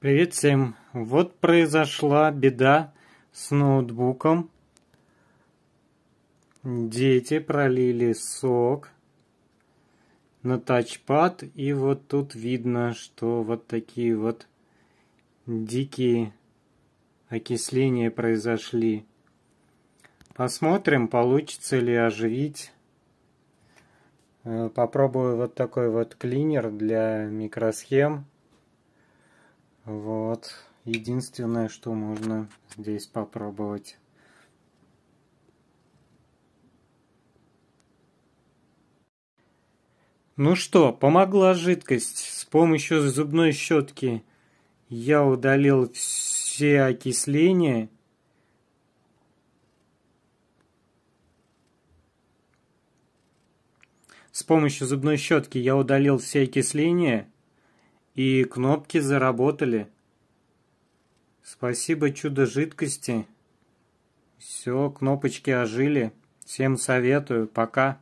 Привет всем! Вот произошла беда с ноутбуком. Дети пролили сок на тачпад, и вот тут видно, что вот такие вот дикие окисления произошли. Посмотрим, получится ли оживить. Э, попробую вот такой вот клинер для микросхем. Вот. Единственное, что можно здесь попробовать. Ну что, помогла жидкость. С помощью зубной щетки я удалил все окисления. С помощью зубной щетки я удалил все окисления. И кнопки заработали. Спасибо чудо жидкости. Все, кнопочки ожили. Всем советую. Пока.